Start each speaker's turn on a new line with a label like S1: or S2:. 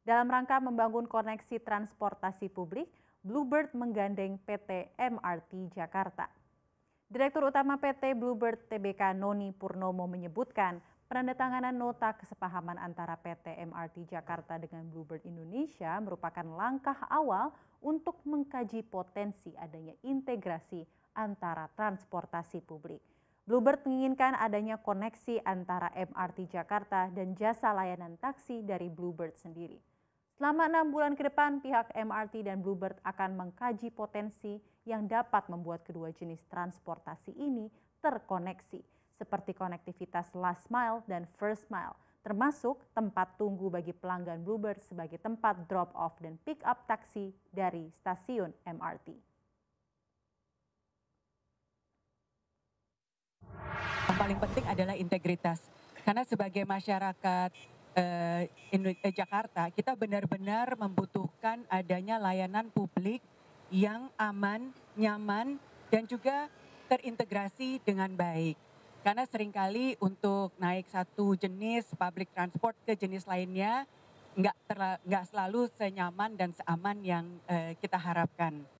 S1: Dalam rangka membangun koneksi transportasi publik, Bluebird menggandeng PT MRT Jakarta. Direktur Utama PT Bluebird TBK Noni Purnomo menyebutkan, penandatanganan nota kesepahaman antara PT MRT Jakarta dengan Bluebird Indonesia merupakan langkah awal untuk mengkaji potensi adanya integrasi antara transportasi publik. Bluebird menginginkan adanya koneksi antara MRT Jakarta dan jasa layanan taksi dari Bluebird sendiri. Selama enam bulan ke depan, pihak MRT dan Bluebird akan mengkaji potensi yang dapat membuat kedua jenis transportasi ini terkoneksi, seperti konektivitas last mile dan first mile, termasuk tempat tunggu bagi pelanggan Bluebird sebagai tempat drop-off dan pick-up taksi dari stasiun MRT.
S2: paling penting adalah integritas. Karena sebagai masyarakat eh, eh, Jakarta, kita benar-benar membutuhkan adanya layanan publik yang aman, nyaman, dan juga terintegrasi dengan baik. Karena seringkali untuk naik satu jenis public transport ke jenis lainnya, nggak nggak selalu senyaman dan seaman yang eh, kita harapkan.